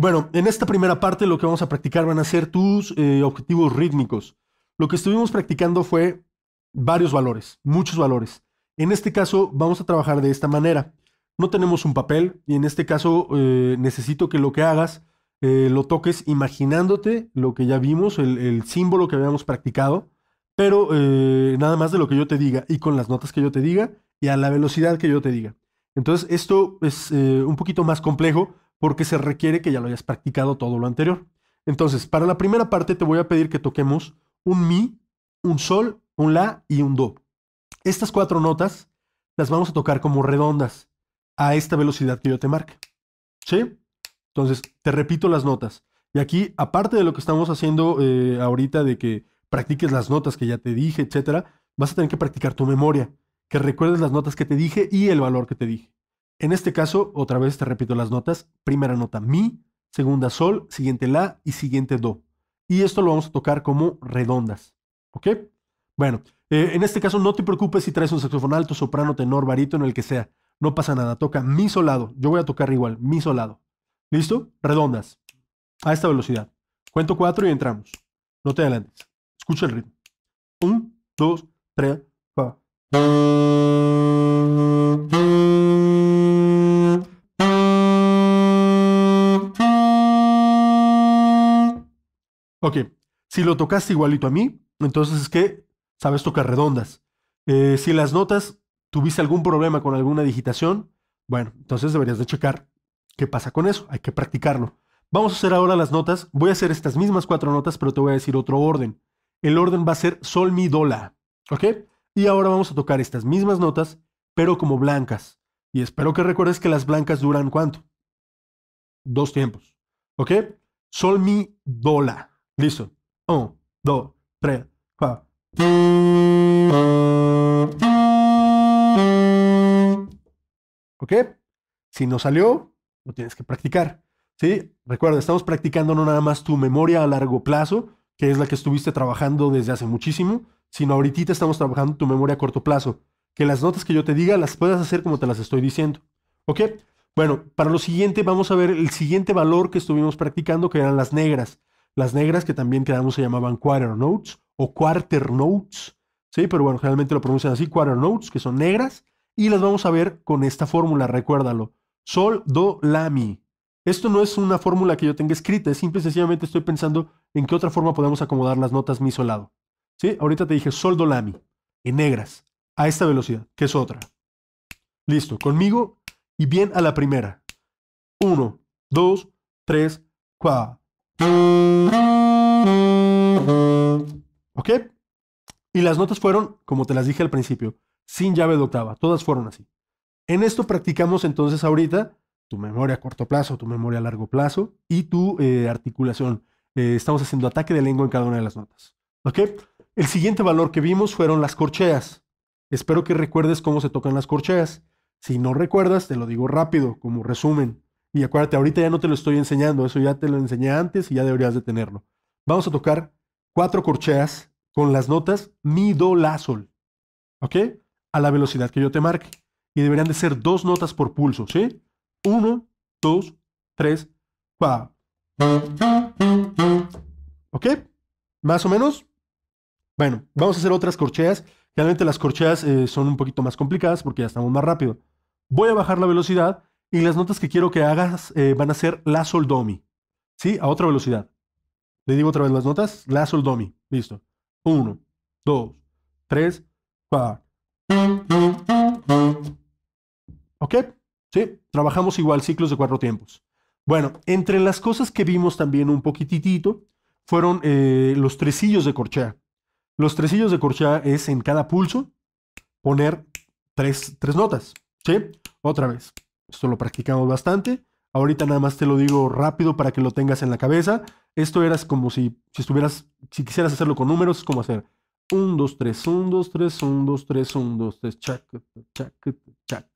Bueno, en esta primera parte lo que vamos a practicar van a ser tus eh, objetivos rítmicos. Lo que estuvimos practicando fue varios valores, muchos valores. En este caso vamos a trabajar de esta manera. No tenemos un papel y en este caso eh, necesito que lo que hagas eh, lo toques imaginándote lo que ya vimos, el, el símbolo que habíamos practicado, pero nada más de lo que yo te diga y con las notas que yo te diga y a la velocidad que yo te diga. Entonces esto es un poquito más complejo porque se requiere que ya lo hayas practicado todo lo anterior. Entonces, para la primera parte te voy a pedir que toquemos un mi, un sol, un la y un do. Estas cuatro notas las vamos a tocar como redondas a esta velocidad que yo te marque. ¿Sí? Entonces, te repito las notas. Y aquí, aparte de lo que estamos haciendo eh, ahorita de que practiques las notas que ya te dije, etcétera, vas a tener que practicar tu memoria, que recuerdes las notas que te dije y el valor que te dije. En este caso, otra vez te repito las notas. Primera nota mi, segunda sol, siguiente la y siguiente do. Y esto lo vamos a tocar como redondas. ¿Ok? Bueno, eh, en este caso no te preocupes si traes un saxofón alto, soprano, tenor, varito, en el que sea. No pasa nada, toca mi solado. Yo voy a tocar igual, mi solado. ¿Listo? Redondas. A esta velocidad. Cuento cuatro y entramos. No te adelantes. Escucha el ritmo. Un, dos, tres, cuatro. Ok, si lo tocaste igualito a mí, entonces es que sabes tocar redondas. Eh, si las notas tuviste algún problema con alguna digitación, bueno, entonces deberías de checar qué pasa con eso. Hay que practicarlo. Vamos a hacer ahora las notas. Voy a hacer estas mismas cuatro notas, pero te voy a decir otro orden. El orden va a ser sol, mi, do, la. ¿Ok? Y ahora vamos a tocar estas mismas notas, pero como blancas. Y espero que recuerdes que las blancas duran cuánto? Dos tiempos. ¿Ok? Sol, mi, do, la. Listo. 1, dos, tres, cuatro. ¿Ok? Si no salió, lo tienes que practicar. ¿Sí? Recuerda, estamos practicando no nada más tu memoria a largo plazo, que es la que estuviste trabajando desde hace muchísimo, sino ahorita estamos trabajando tu memoria a corto plazo. Que las notas que yo te diga las puedas hacer como te las estoy diciendo. ¿Ok? Bueno, para lo siguiente vamos a ver el siguiente valor que estuvimos practicando, que eran las negras. Las negras, que también quedamos, se llamaban quarter notes o quarter notes, ¿sí? Pero bueno, generalmente lo pronuncian así, quarter notes, que son negras, y las vamos a ver con esta fórmula, recuérdalo. Sol, do, la, mi. Esto no es una fórmula que yo tenga escrita, es simple y sencillamente estoy pensando en qué otra forma podemos acomodar las notas mi solado. ¿Sí? Ahorita te dije sol, do, la, mi, en negras, a esta velocidad, que es otra. Listo, conmigo y bien a la primera. Uno, dos, tres, cuatro. ¿Ok? Y las notas fueron, como te las dije al principio, sin llave de octava, todas fueron así. En esto practicamos entonces ahorita tu memoria a corto plazo, tu memoria a largo plazo y tu eh, articulación. Eh, estamos haciendo ataque de lengua en cada una de las notas. ¿Ok? El siguiente valor que vimos fueron las corcheas. Espero que recuerdes cómo se tocan las corcheas. Si no recuerdas, te lo digo rápido, como resumen. Y acuérdate, ahorita ya no te lo estoy enseñando, eso ya te lo enseñé antes y ya deberías de tenerlo. Vamos a tocar cuatro corcheas con las notas mi, do, la, sol. ¿Ok? A la velocidad que yo te marque. Y deberían de ser dos notas por pulso, ¿sí? Uno, dos, tres, pa. ¿Ok? ¿Más o menos? Bueno, vamos a hacer otras corcheas. Realmente las corcheas eh, son un poquito más complicadas porque ya estamos más rápido. Voy a bajar la velocidad y las notas que quiero que hagas eh, van a ser la, sol, do, mi. ¿Sí? A otra velocidad. Le digo otra vez las notas. La sol do mi. Listo. Uno, dos, tres, cuatro. ¿Ok? Sí, trabajamos igual ciclos de cuatro tiempos. Bueno, entre las cosas que vimos también un poquititito fueron eh, los tresillos de corchea. Los tresillos de corchea es en cada pulso poner tres, tres notas. ¿Sí? Otra vez. Esto lo practicamos bastante. Ahorita nada más te lo digo rápido para que lo tengas en la cabeza. Esto era como si, si estuvieras, si quisieras hacerlo con números, es como hacer 1, 2, 3, 1, 2, 3, 1, 2, 3, 1, 2, 3, chac, chac, chac.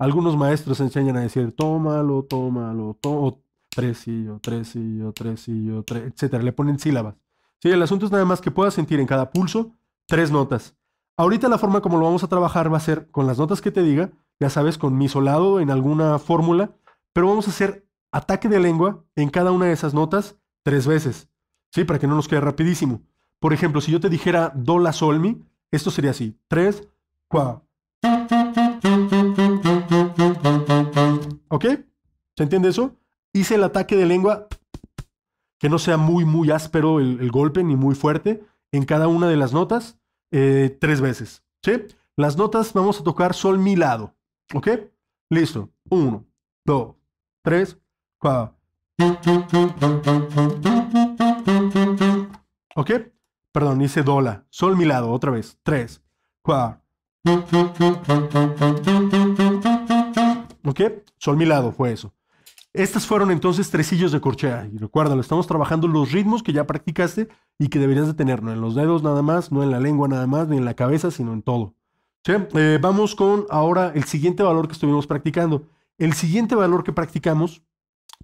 Algunos maestros enseñan a decir tómalo, tómalo, tómalo, tresillo, tresillo, tresillo, tres, etcétera. Le ponen sílabas. Sí, el asunto es nada más que puedas sentir en cada pulso tres notas. Ahorita la forma como lo vamos a trabajar va a ser con las notas que te diga, ya sabes, con mi solado en alguna fórmula, pero vamos a hacer ataque de lengua en cada una de esas notas tres veces, ¿sí? Para que no nos quede rapidísimo. Por ejemplo, si yo te dijera do la sol mi, esto sería así, tres, cuatro. ¿Ok? ¿Se entiende eso? Hice el ataque de lengua, que no sea muy, muy áspero el, golpe, ni muy fuerte, en cada una de las notas, eh, tres veces, ¿sí? Las notas vamos a tocar sol mi lado, ¿ok? Listo. Uno, dos, tres, cuatro. ¿Ok? Perdón, hice dola. Sol mi lado, otra vez. Tres, ¿Ok? Sol mi lado, fue eso. Estas fueron entonces tresillos de corchea. Y recuerda, lo estamos trabajando los ritmos que ya practicaste y que deberías de tener, no en los dedos nada más, no en la lengua nada más, ni en la cabeza, sino en todo. Eh, vamos con ahora el siguiente valor que estuvimos practicando. El siguiente valor que practicamos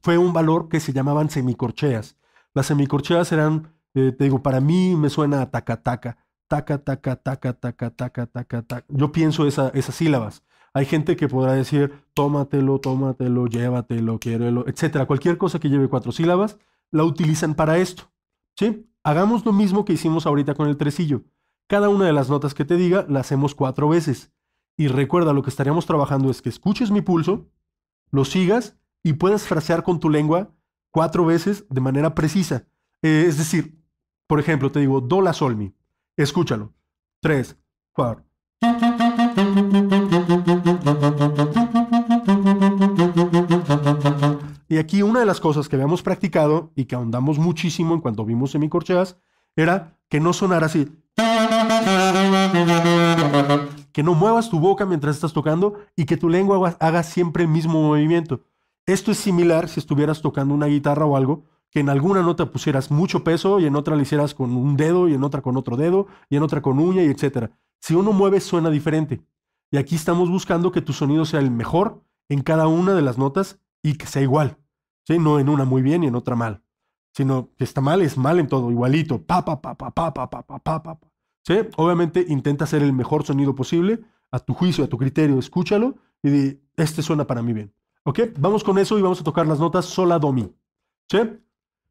fue un valor que se llamaban semicorcheas. Las semicorcheas eran, eh, te digo, para mí me suena a taca taca, taca taca taca taca taca taca taca. Yo pienso esas sílabas. Hay gente que podrá decir, tómatelo, tómatelo, llévatelo, quiérelo, etcétera. Cualquier cosa que lleve cuatro sílabas, la utilizan para esto. ¿Sí? Hagamos lo mismo que hicimos ahorita con el tresillo. Cada una de las notas que te diga la hacemos cuatro veces. Y recuerda, lo que estaríamos trabajando es que escuches mi pulso, lo sigas y puedas frasear con tu lengua cuatro veces de manera precisa. Eh, es decir, por ejemplo, te digo, do la sol mi. Escúchalo. Tres, cuatro. Y aquí una de las cosas que habíamos practicado y que ahondamos muchísimo en cuanto vimos semicorcheas era que no sonara así. Que no muevas tu boca mientras estás tocando y que tu lengua haga siempre el mismo movimiento. Esto es similar si estuvieras tocando una guitarra o algo, que en alguna nota pusieras mucho peso y en otra le hicieras con un dedo y en otra con otro dedo y en otra con uña y etcétera. Si uno mueve suena diferente. Y aquí estamos buscando que tu sonido sea el mejor en cada una de las notas y que sea igual. ¿Sí? No en una muy bien y en otra mal. Sino que está mal, es mal en todo, igualito. Pa, pa, pa, pa, pa, pa, pa, pa, pa, pa. Obviamente intenta hacer el mejor sonido posible a tu juicio, a tu criterio, escúchalo y di, este suena para mí bien. ¿Ok? Vamos con eso y vamos a tocar las notas sola do mi. ¿Sí?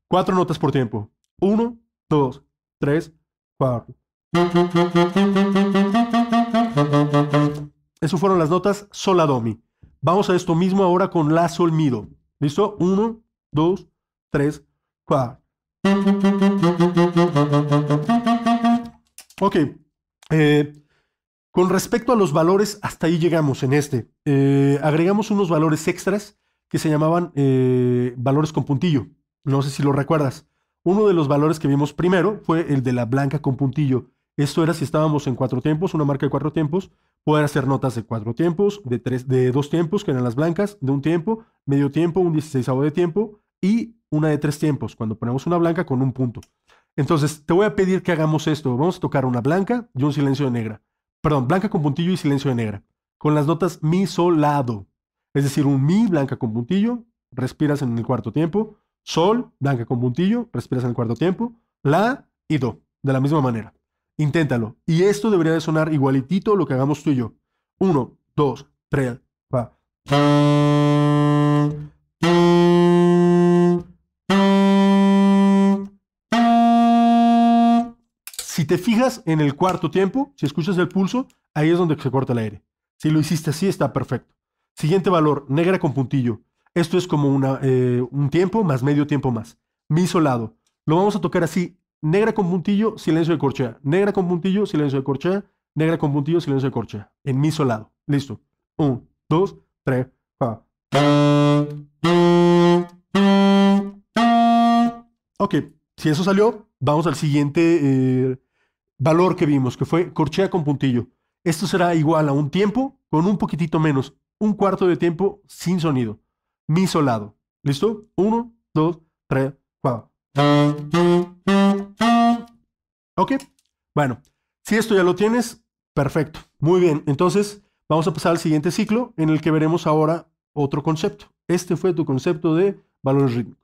Cuatro notas por tiempo. Uno, dos, tres, cuatro. Eso fueron las notas sola do mi. Vamos a esto mismo ahora con la sol mi ¿Listo? Uno, dos, tres, cuatro. Ok. Eh, con respecto a los valores, hasta ahí llegamos en este. Eh, agregamos unos valores extras que se llamaban eh, valores con puntillo. No sé si lo recuerdas. Uno de los valores que vimos primero fue el de la blanca con puntillo. Esto era si estábamos en cuatro tiempos, una marca de cuatro tiempos, poder hacer notas de cuatro tiempos, de, tres, de dos tiempos, que eran las blancas, de un tiempo, medio tiempo, un dieciséisavo de tiempo y una de tres tiempos, cuando ponemos una blanca con un punto. Entonces, te voy a pedir que hagamos esto. Vamos a tocar una blanca y un silencio de negra perdón, blanca con puntillo y silencio de negra, con las notas mi, sol, la, do. Es decir, un mi blanca con puntillo, respiras en el cuarto tiempo, sol, blanca con puntillo, respiras en el cuarto tiempo, la y do, de la misma manera. Inténtalo. Y esto debería de sonar igualitito lo que hagamos tú y yo. Uno, dos, tres, pa. Si te fijas en el cuarto tiempo, si escuchas el pulso, ahí es donde se corta el aire. Si lo hiciste así, está perfecto. Siguiente valor, negra con puntillo. Esto es como eh, un tiempo más medio tiempo más. Mi solado. Lo vamos a tocar así. Negra con puntillo, silencio de corchea. Negra con puntillo, silencio de corchea. Negra con puntillo, silencio de corchea. En mi solado. Listo. Un, dos, tres, cuatro. Ok, si eso salió, vamos al siguiente eh, valor que vimos, que fue corchea con puntillo. Esto será igual a un tiempo con un poquitito menos, un cuarto de tiempo sin sonido, mi solado. ¿Listo? Uno, dos, tres, cuatro. ¿Ok? Bueno, si esto ya lo tienes, perfecto. Muy bien, entonces vamos a pasar al siguiente ciclo en el que veremos ahora otro concepto. Este fue tu concepto de valores rítmicos.